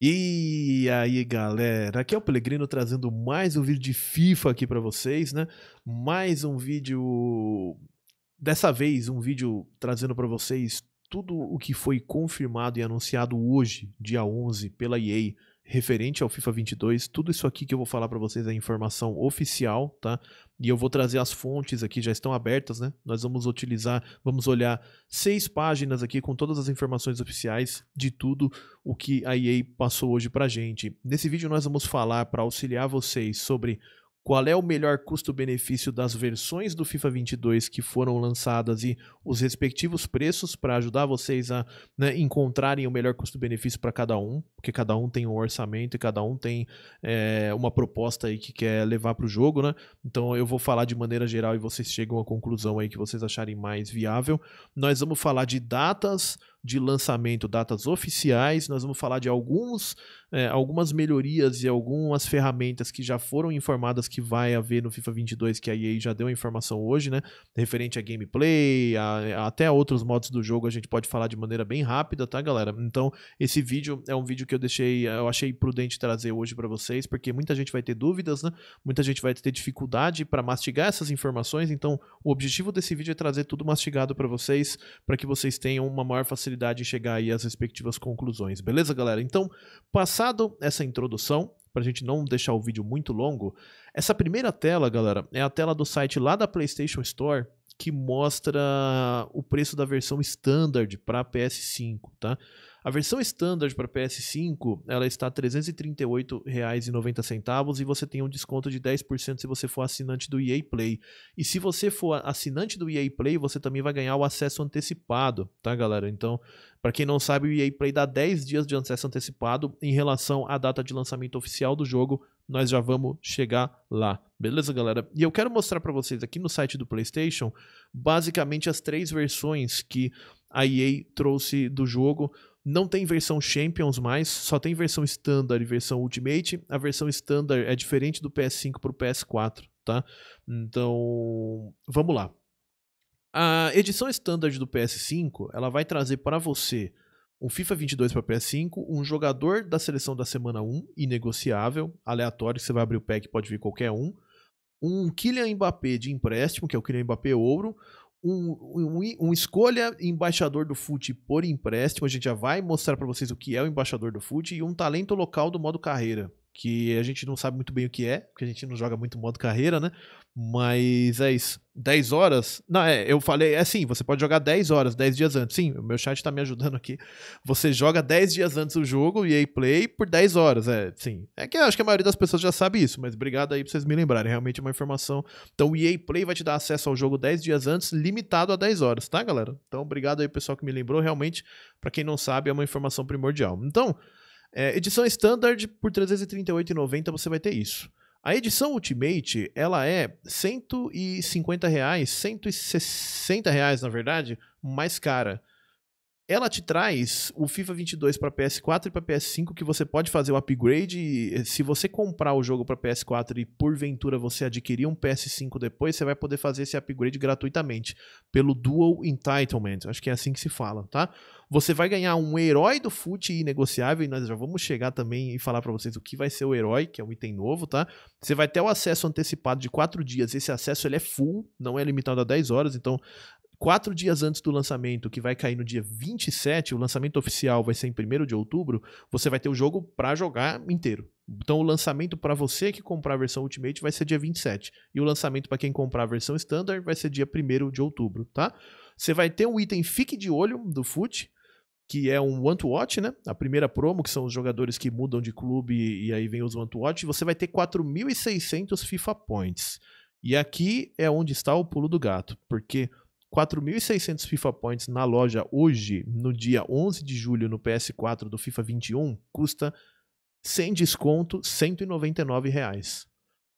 E aí, galera, aqui é o Pelegrino trazendo mais um vídeo de FIFA aqui para vocês, né? Mais um vídeo dessa vez, um vídeo trazendo para vocês tudo o que foi confirmado e anunciado hoje, dia 11, pela EA referente ao FIFA 22. Tudo isso aqui que eu vou falar para vocês é informação oficial, tá? E eu vou trazer as fontes aqui, já estão abertas, né? Nós vamos utilizar, vamos olhar seis páginas aqui com todas as informações oficiais de tudo o que a EA passou hoje pra gente. Nesse vídeo nós vamos falar para auxiliar vocês sobre qual é o melhor custo-benefício das versões do FIFA 22 que foram lançadas e os respectivos preços para ajudar vocês a né, encontrarem o melhor custo-benefício para cada um, porque cada um tem um orçamento e cada um tem é, uma proposta aí que quer levar para o jogo, né? Então eu vou falar de maneira geral e vocês chegam à conclusão aí que vocês acharem mais viável. Nós vamos falar de datas de lançamento, datas oficiais. Nós vamos falar de alguns, é, algumas melhorias e algumas ferramentas que já foram informadas que vai haver no FIFA 22, que a EA já deu a informação hoje, né? Referente a gameplay, a, a, até outros modos do jogo, a gente pode falar de maneira bem rápida, tá, galera? Então, esse vídeo é um vídeo que eu deixei, eu achei prudente trazer hoje para vocês, porque muita gente vai ter dúvidas, né? Muita gente vai ter dificuldade para mastigar essas informações, então o objetivo desse vídeo é trazer tudo mastigado para vocês, para que vocês tenham uma maior facilidade facilidade em chegar aí às respectivas conclusões, beleza, galera? Então, passado essa introdução, para a gente não deixar o vídeo muito longo, essa primeira tela, galera, é a tela do site lá da PlayStation Store que mostra o preço da versão standard para PS5, tá? A versão standard para PS5 ela está R$ 338,90 e você tem um desconto de 10% se você for assinante do EA Play. E se você for assinante do EA Play, você também vai ganhar o acesso antecipado, tá, galera? Então, para quem não sabe, o EA Play dá 10 dias de acesso antecipado em relação à data de lançamento oficial do jogo. Nós já vamos chegar lá, beleza, galera? E eu quero mostrar para vocês aqui no site do PlayStation basicamente as três versões que a EA trouxe do jogo não tem versão Champions mais, só tem versão Standard e versão Ultimate. A versão Standard é diferente do PS5 para o PS4, tá? Então, vamos lá. A edição Standard do PS5, ela vai trazer para você um FIFA 22 para PS5, um jogador da seleção da semana 1, inegociável, aleatório, que você vai abrir o pack, pode vir qualquer um, um Kylian Mbappé de empréstimo, que é o Kylian Mbappé Ouro, um, um, um, escolha embaixador do FUT por empréstimo. A gente já vai mostrar para vocês o que é o embaixador do FUT e um talento local do modo carreira que a gente não sabe muito bem o que é, porque a gente não joga muito modo carreira, né? Mas é isso. 10 horas? Não, é, eu falei, é sim, você pode jogar 10 horas, 10 dias antes. Sim, o meu chat tá me ajudando aqui. Você joga 10 dias antes o jogo, EA Play, por 10 horas, é, sim. É que acho que a maioria das pessoas já sabe isso, mas obrigado aí pra vocês me lembrarem, é realmente é uma informação. Então o EA Play vai te dar acesso ao jogo 10 dias antes, limitado a 10 horas, tá, galera? Então obrigado aí pessoal que me lembrou, realmente, para quem não sabe, é uma informação primordial. Então, é, edição standard por R$ 338,90 você vai ter isso. A edição Ultimate, ela é R$ 150, R$ 160 reais, na verdade, mais cara ela te traz o FIFA 22 para PS4 e para PS5 que você pode fazer o upgrade. Eh, se você comprar o jogo para PS4 e porventura você adquirir um PS5 depois, você vai poder fazer esse upgrade gratuitamente pelo Dual Entitlement. Acho que é assim que se fala, tá? Você vai ganhar um herói do FUT inegociável e nós já vamos chegar também e falar para vocês o que vai ser o herói, que é um item novo, tá? Você vai ter o acesso antecipado de 4 dias. Esse acesso ele é full, não é limitado a 10 horas, então quatro dias antes do lançamento, que vai cair no dia 27, o lançamento oficial vai ser em 1 de outubro, você vai ter o jogo para jogar inteiro. Então o lançamento para você que comprar a versão Ultimate vai ser dia 27. E o lançamento para quem comprar a versão Standard vai ser dia 1 de outubro, tá? Você vai ter um item Fique de Olho do FUT, que é um One to Watch, né? A primeira promo, que são os jogadores que mudam de clube e aí vem os One to Watch, você vai ter 4.600 FIFA Points. E aqui é onde está o pulo do gato, porque 4.600 FIFA Points na loja hoje, no dia 11 de julho, no PS4 do FIFA 21, custa, sem desconto, R$ 199. Reais.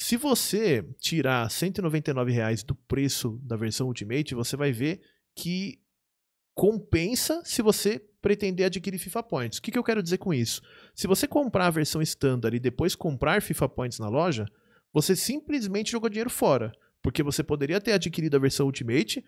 Se você tirar R$ 199 reais do preço da versão Ultimate, você vai ver que compensa se você pretender adquirir FIFA Points. O que, que eu quero dizer com isso? Se você comprar a versão standard e depois comprar FIFA Points na loja, você simplesmente jogou dinheiro fora. Porque você poderia ter adquirido a versão Ultimate,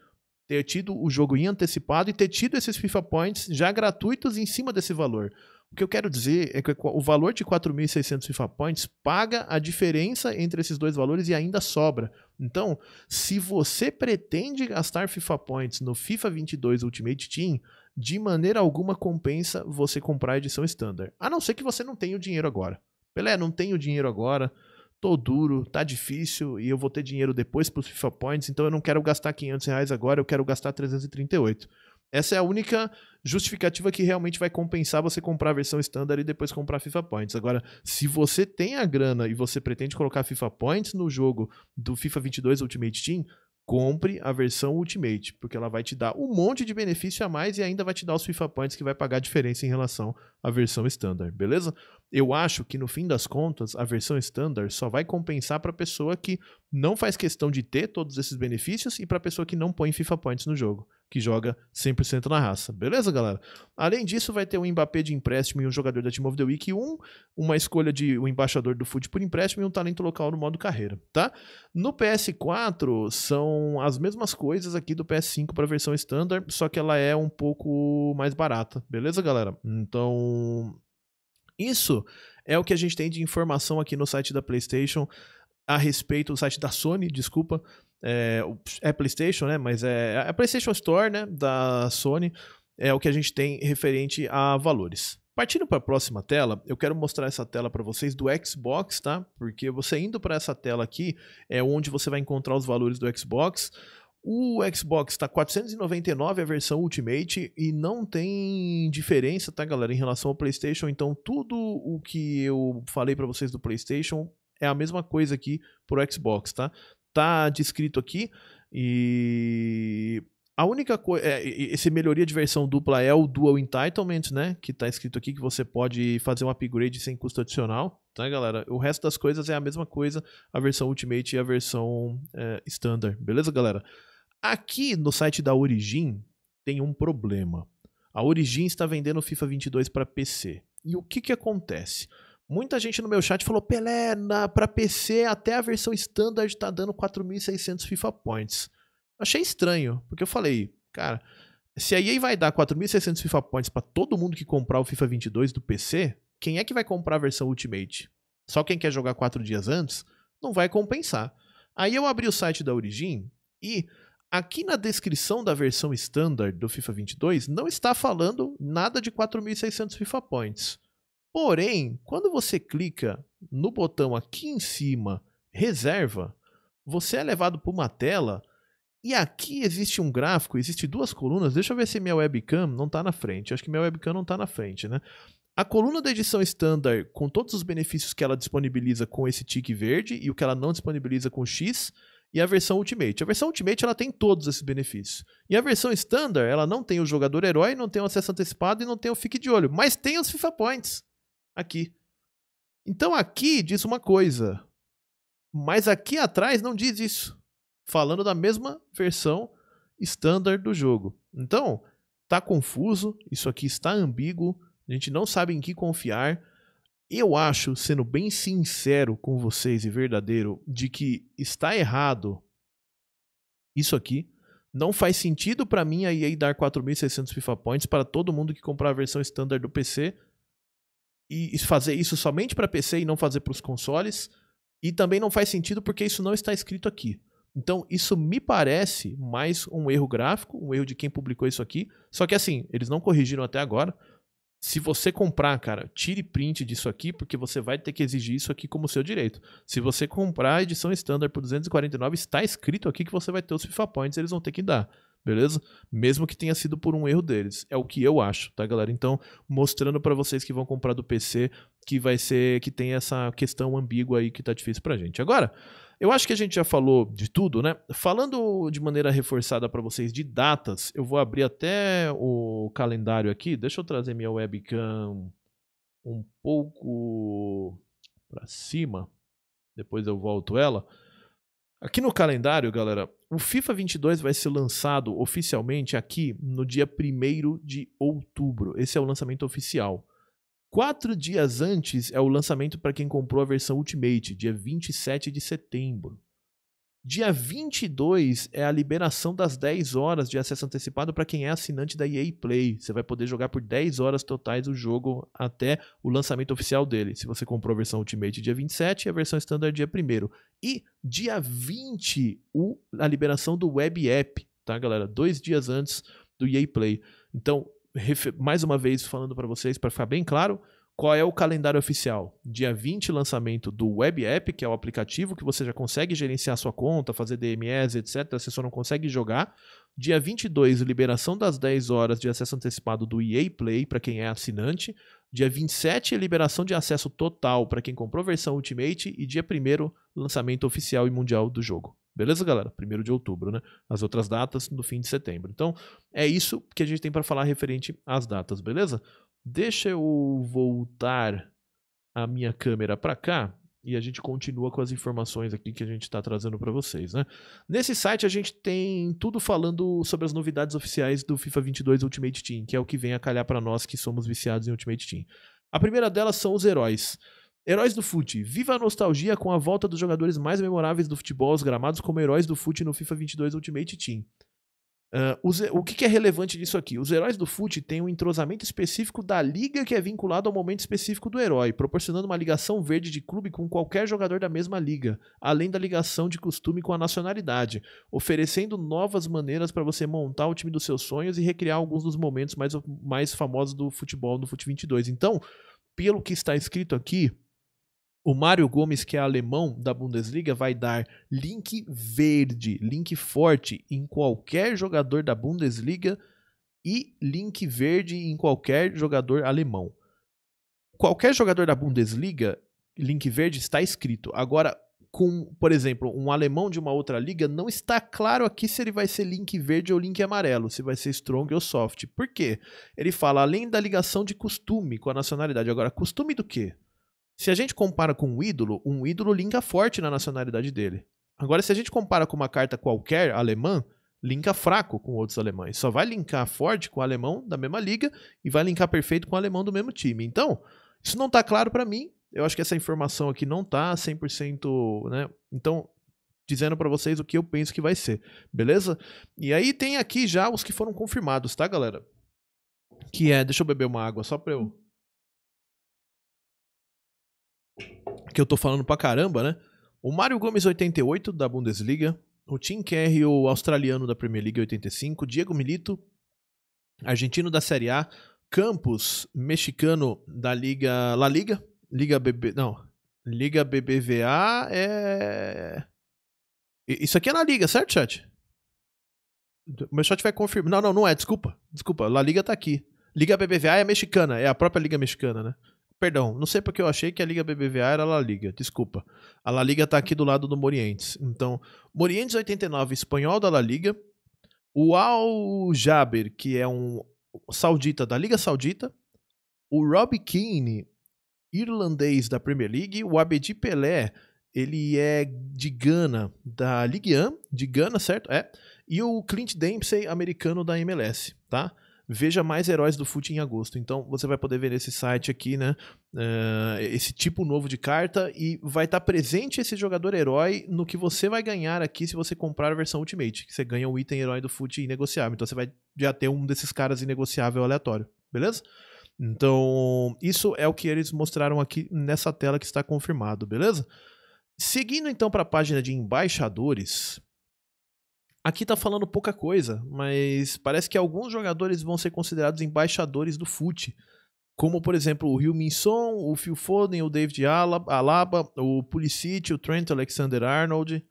ter tido o jogo em antecipado e ter tido esses FIFA Points já gratuitos em cima desse valor. O que eu quero dizer é que o valor de 4.600 FIFA Points paga a diferença entre esses dois valores e ainda sobra. Então, se você pretende gastar FIFA Points no FIFA 22 Ultimate Team, de maneira alguma compensa você comprar a edição standard. A não ser que você não tenha o dinheiro agora. Pelé, não tenho dinheiro agora, tô duro, tá difícil e eu vou ter dinheiro depois para os FIFA Points, então eu não quero gastar 500 reais agora, eu quero gastar 338. Essa é a única justificativa que realmente vai compensar você comprar a versão standard e depois comprar FIFA Points. Agora, se você tem a grana e você pretende colocar FIFA Points no jogo do FIFA 22 Ultimate Team, compre a versão Ultimate, porque ela vai te dar um monte de benefício a mais e ainda vai te dar os FIFA Points que vai pagar a diferença em relação à versão standard, beleza? eu acho que no fim das contas, a versão standard só vai compensar para a pessoa que não faz questão de ter todos esses benefícios e para a pessoa que não põe FIFA Points no jogo, que joga 100% na raça. Beleza, galera? Além disso, vai ter um Mbappé de empréstimo e um jogador da Team of the Week, um, uma escolha de um embaixador do FUT por empréstimo e um talento local no modo carreira, tá? No PS4 são as mesmas coisas aqui do PS5 para a versão standard, só que ela é um pouco mais barata. Beleza, galera? Então, isso é o que a gente tem de informação aqui no site da PlayStation a respeito, o site da Sony, desculpa. É, é PlayStation, né? Mas é, é a PlayStation Store, né? Da Sony. É o que a gente tem referente a valores. Partindo para a próxima tela, eu quero mostrar essa tela para vocês do Xbox, tá? Porque você indo para essa tela aqui é onde você vai encontrar os valores do Xbox. O Xbox está 499 a versão Ultimate e não tem diferença, tá, galera, em relação ao PlayStation. Então, tudo o que eu falei para vocês do PlayStation é a mesma coisa aqui pro Xbox, tá? Tá descrito aqui e a única coisa, é, esse melhoria de versão dupla é o Dual Entitlement, né? Que tá escrito aqui que você pode fazer um upgrade sem custo adicional, tá, galera? O resto das coisas é a mesma coisa, a versão Ultimate e a versão é, Standard, beleza, galera? Aqui no site da Origin tem um problema. A Origin está vendendo FIFA 22 para PC. E o que, que acontece? Muita gente no meu chat falou: Pelé, para PC até a versão standard está dando 4.600 FIFA Points. Achei estranho, porque eu falei, cara, se a EA vai dar 4.600 FIFA Points para todo mundo que comprar o FIFA 22 do PC, quem é que vai comprar a versão Ultimate? Só quem quer jogar 4 dias antes? Não vai compensar. Aí eu abri o site da Origin e Aqui na descrição da versão standard do FIFA 22 não está falando nada de 4.600 FIFA Points. Porém, quando você clica no botão aqui em cima, reserva, você é levado para uma tela e aqui existe um gráfico, existe duas colunas. Deixa eu ver se minha webcam não está na frente. Acho que minha webcam não está na frente, né? A coluna da edição standard, com todos os benefícios que ela disponibiliza com esse tique verde e o que ela não disponibiliza com X, e a versão Ultimate. A versão Ultimate ela tem todos esses benefícios. E a versão Standard, ela não tem o jogador herói, não tem o acesso antecipado e não tem o fique de olho, mas tem os FIFA Points aqui. Então aqui diz uma coisa, mas aqui atrás não diz isso. Falando da mesma versão Standard do jogo. Então, tá confuso, isso aqui está ambíguo, a gente não sabe em que confiar. Eu acho, sendo bem sincero com vocês e verdadeiro, de que está errado isso aqui. Não faz sentido para mim a EA dar 4.600 FIFA Points para todo mundo que comprar a versão standard do PC e fazer isso somente para PC e não fazer para os consoles. E também não faz sentido porque isso não está escrito aqui. Então, isso me parece mais um erro gráfico, um erro de quem publicou isso aqui. Só que assim, eles não corrigiram até agora se você comprar, cara, tire print disso aqui, porque você vai ter que exigir isso aqui como seu direito. Se você comprar a edição standard por 249, está escrito aqui que você vai ter os FIFA Points, eles vão ter que dar beleza? Mesmo que tenha sido por um erro deles. É o que eu acho, tá, galera? Então, mostrando para vocês que vão comprar do PC, que vai ser que tem essa questão ambígua aí que tá difícil pra gente. Agora, eu acho que a gente já falou de tudo, né? Falando de maneira reforçada para vocês de datas, eu vou abrir até o calendário aqui. Deixa eu trazer minha webcam um pouco para cima. Depois eu volto ela Aqui no calendário, galera, o FIFA 22 vai ser lançado oficialmente aqui no dia 1 de outubro. Esse é o lançamento oficial. Quatro dias antes é o lançamento para quem comprou a versão Ultimate, dia 27 de setembro. Dia 22 é a liberação das 10 horas de acesso antecipado para quem é assinante da EA Play. Você vai poder jogar por 10 horas totais o jogo até o lançamento oficial dele. Se você comprou a versão Ultimate dia 27 e a versão Standard dia 1. E dia 20, o, a liberação do Web App, tá, galera? Dois dias antes do EA Play. Então, mais uma vez falando para vocês, para ficar bem claro, qual é o calendário oficial? Dia 20, lançamento do Web App, que é o aplicativo que você já consegue gerenciar sua conta, fazer DMS, etc. Você só não consegue jogar. Dia 22, liberação das 10 horas de acesso antecipado do EA Play para quem é assinante. Dia 27, liberação de acesso total para quem comprou versão Ultimate. E dia 1, lançamento oficial e mundial do jogo. Beleza, galera? 1 de outubro, né? As outras datas no fim de setembro. Então, é isso que a gente tem para falar referente às datas, beleza? Deixa eu voltar a minha câmera para cá e a gente continua com as informações aqui que a gente está trazendo para vocês, né? Nesse site a gente tem tudo falando sobre as novidades oficiais do FIFA 22 Ultimate Team, que é o que vem a calhar para nós que somos viciados em Ultimate Team. A primeira delas são os heróis. Heróis do Fute. Viva a nostalgia com a volta dos jogadores mais memoráveis do futebol aos gramados como heróis do Fute no FIFA 22 Ultimate Team. Uh, o que, é relevante disso aqui? Os heróis do FUT têm um entrosamento específico da liga que é vinculado ao momento específico do herói, proporcionando uma ligação verde de clube com qualquer jogador da mesma liga, além da ligação de costume com a nacionalidade, oferecendo novas maneiras para você montar o time dos seus sonhos e recriar alguns dos momentos mais, mais famosos do futebol no FUT 22. Então, pelo que está escrito aqui, o Mário Gomes, que é alemão da Bundesliga, vai dar link verde, link forte em qualquer jogador da Bundesliga e link verde em qualquer jogador alemão. Qualquer jogador da Bundesliga, link verde está escrito. Agora, com, por exemplo, um alemão de uma outra liga, não está claro aqui se ele vai ser link verde ou link amarelo, se vai ser strong ou soft. Por quê? Ele fala além da ligação de costume com a nacionalidade. Agora, costume do quê? Se a gente compara com um ídolo, um ídolo linka forte na nacionalidade dele. Agora, se a gente compara com uma carta qualquer alemã, linka fraco com outros alemães. Só vai linkar forte com o alemão da mesma liga e vai linkar perfeito com o alemão do mesmo time. Então, isso não está claro para mim. Eu acho que essa informação aqui não tá 100%, né? Então, dizendo para vocês o que eu penso que vai ser, beleza? E aí tem aqui já os que foram confirmados, tá, galera? Que é, deixa eu beber uma água só para eu que eu tô falando pra caramba, né? O Mário Gomes, 88, da Bundesliga. O Tim Kerr, o australiano da Premier League, 85. Diego Milito, argentino da Série A. Campos, mexicano da Liga... La Liga? Liga BB... Não. Liga BBVA é... Isso aqui é na Liga, certo, chat? Meu chat vai confirmar. Não, não, não é. Desculpa. Desculpa. La Liga tá aqui. Liga BBVA é mexicana. É a própria Liga Mexicana, né? Perdão, não sei porque eu achei que a Liga BBVA era a La Liga, desculpa. A La Liga tá aqui do lado do Morientes. Então, Morientes 89, espanhol da La Liga. O Al Jaber, que é um saudita da Liga Saudita. O Rob Keane, irlandês da Premier League. O Abedi Pelé, ele é de Gana, da Ligue 1, de Gana, certo? É. E o Clint Dempsey, americano da MLS, tá? veja mais heróis do FUT em agosto. Então você vai poder ver nesse site aqui, né? Uh, esse tipo novo de carta e vai estar tá presente esse jogador herói no que você vai ganhar aqui se você comprar a versão Ultimate. Que você ganha o um item herói do FUT inegociável. Então você vai já ter um desses caras inegociável aleatório, beleza? Então, isso é o que eles mostraram aqui nessa tela que está confirmado, beleza? Seguindo então para a página de embaixadores, Aqui tá falando pouca coisa, mas parece que alguns jogadores vão ser considerados embaixadores do FUT. Como, por exemplo, o Rio Minson, o Phil Foden, o David Alaba, o Pulisic, o Trent Alexander-Arnold.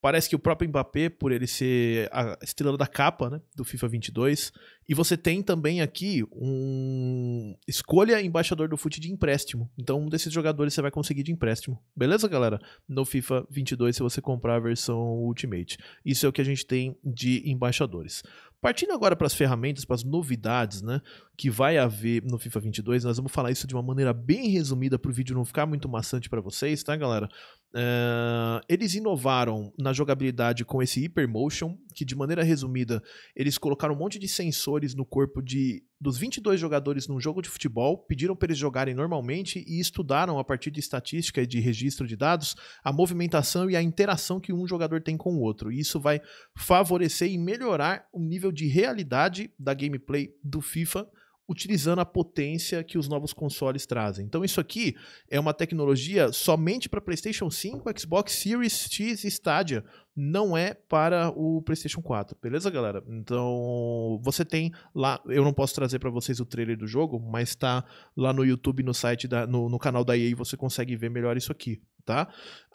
Parece que o próprio Mbappé, por ele ser a estrela da capa né, do FIFA 22, e você tem também aqui um escolha embaixador do fute de empréstimo. Então um desses jogadores você vai conseguir de empréstimo. Beleza, galera? No FIFA 22 se você comprar a versão Ultimate. Isso é o que a gente tem de embaixadores. Partindo agora para as ferramentas, para as novidades, né, que vai haver no FIFA 22, nós vamos falar isso de uma maneira bem resumida para o vídeo não ficar muito maçante para vocês, tá, galera? Uh, eles inovaram na jogabilidade com esse Hypermotion, que de maneira resumida, eles colocaram um monte de sensores no corpo de dos 22 jogadores num jogo de futebol, pediram para eles jogarem normalmente e estudaram a partir de estatística e de registro de dados a movimentação e a interação que um jogador tem com o outro. E isso vai favorecer e melhorar o nível de realidade da gameplay do FIFA utilizando a potência que os novos consoles trazem. Então isso aqui é uma tecnologia somente para PlayStation 5, Xbox Series X e Stadia, não é para o PlayStation 4, beleza, galera? Então, você tem lá, eu não posso trazer para vocês o trailer do jogo, mas tá lá no YouTube, no site da, no, no canal da EA, você consegue ver melhor isso aqui, tá?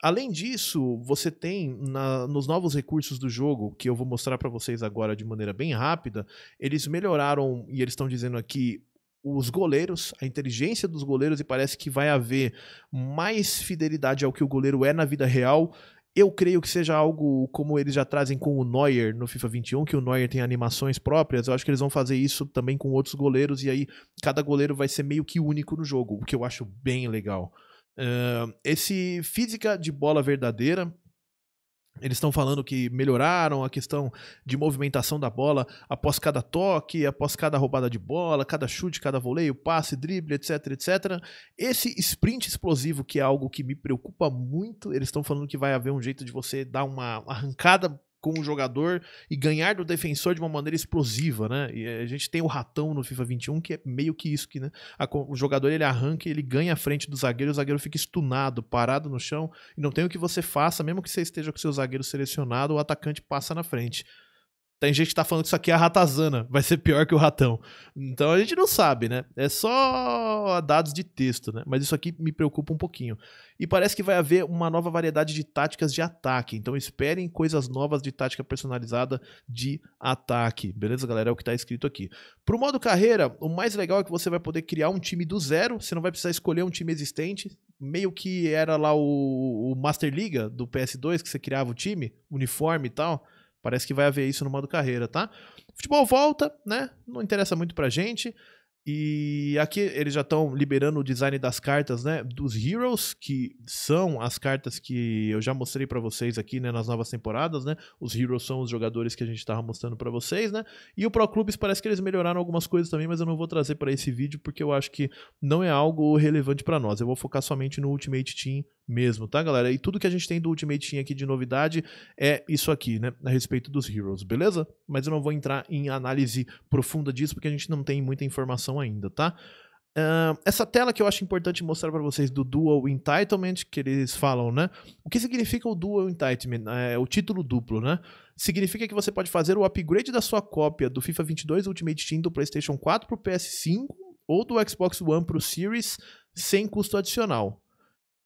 Além disso, você tem na, nos novos recursos do jogo, que eu vou mostrar para vocês agora de maneira bem rápida, eles melhoraram e eles estão dizendo aqui os goleiros, a inteligência dos goleiros e parece que vai haver mais fidelidade ao que o goleiro é na vida real eu creio que seja algo como eles já trazem com o Neuer no FIFA 21, que o Neuer tem animações próprias. Eu acho que eles vão fazer isso também com outros goleiros, e aí cada goleiro vai ser meio que único no jogo, o que eu acho bem legal. Uh, esse física de bola verdadeira, eles estão falando que melhoraram a questão de movimentação da bola após cada toque, após cada roubada de bola, cada chute, cada voleio, passe, drible, etc, etc. Esse sprint explosivo, que é algo que me preocupa muito, eles estão falando que vai haver um jeito de você dar uma arrancada com o jogador e ganhar do defensor de uma maneira explosiva, né? E a gente tem o ratão no FIFA 21 que é meio que isso que, né? A, o jogador ele arranca, ele ganha a frente do zagueiro, o zagueiro fica estunado, parado no chão e não tem o que você faça, mesmo que você esteja com seu zagueiro selecionado, o atacante passa na frente. Tem gente que tá falando que isso aqui é a ratazana, vai ser pior que o ratão. Então a gente não sabe, né? É só dados de texto, né? Mas isso aqui me preocupa um pouquinho. E parece que vai haver uma nova variedade de táticas de ataque. Então esperem coisas novas de tática personalizada de ataque. Beleza, galera? É o que tá escrito aqui. Pro modo carreira, o mais legal é que você vai poder criar um time do zero. Você não vai precisar escolher um time existente. Meio que era lá o, o Master Liga do PS2, que você criava o time, uniforme e tal. Parece que vai haver isso no modo carreira, tá? Futebol volta, né? Não interessa muito pra gente. E aqui eles já estão liberando o design das cartas, né? Dos Heroes, que são as cartas que eu já mostrei para vocês aqui, né? Nas novas temporadas, né? Os Heroes são os jogadores que a gente tava mostrando para vocês, né? E o Pro Clubes parece que eles melhoraram algumas coisas também, mas eu não vou trazer para esse vídeo porque eu acho que não é algo relevante para nós. Eu vou focar somente no Ultimate Team mesmo, tá, galera? E tudo que a gente tem do Ultimate Team aqui de novidade é isso aqui, né? A respeito dos Heroes, beleza? Mas eu não vou entrar em análise profunda disso porque a gente não tem muita informação ainda, tá? Uh, essa tela que eu acho importante mostrar para vocês do Dual Entitlement, que eles falam, né? O que significa o Dual Entitlement? É o título duplo, né? Significa que você pode fazer o upgrade da sua cópia do FIFA 22 Ultimate Team do PlayStation 4 para o PS5 ou do Xbox One para o Series sem custo adicional.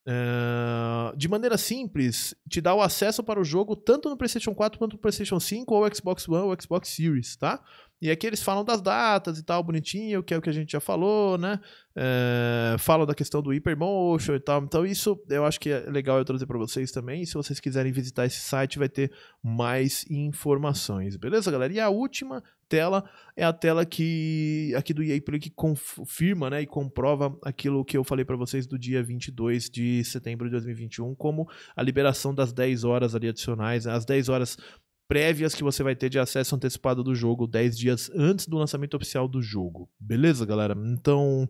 Uh, de maneira simples, te dá o acesso para o jogo tanto no PlayStation 4 quanto no PlayStation 5 ou Xbox One ou Xbox Series, tá? E aqui eles falam das datas e tal, bonitinho, que é o que a gente já falou, né? É, falam da questão do Hypermotion e tal. Então, isso eu acho que é legal eu trazer para vocês também. E se vocês quiserem visitar esse site, vai ter mais informações, beleza, galera? E a última tela é a tela que aqui do EA Play que confirma né, e comprova aquilo que eu falei para vocês do dia 22 de setembro de 2021, como a liberação das 10 horas ali adicionais, né, as 10 horas prévias que você vai ter de acesso antecipado do jogo 10 dias antes do lançamento oficial do jogo. Beleza, galera? Então,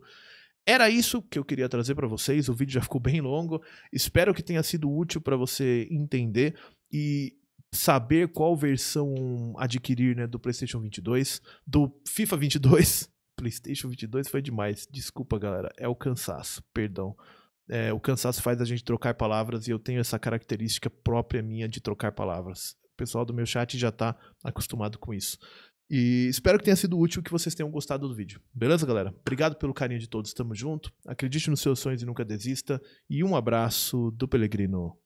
era isso que eu queria trazer para vocês. O vídeo já ficou bem longo. Espero que tenha sido útil para você entender e saber qual versão adquirir, né, do PlayStation 22, do FIFA 22. PlayStation 22 foi demais. Desculpa, galera. É o cansaço. Perdão. É, o cansaço faz a gente trocar palavras e eu tenho essa característica própria minha de trocar palavras pessoal do meu chat já está acostumado com isso. E espero que tenha sido útil que vocês tenham gostado do vídeo. Beleza, galera? Obrigado pelo carinho de todos. Tamo junto. Acredite nos seus sonhos e nunca desista. E um abraço do Pelegrino.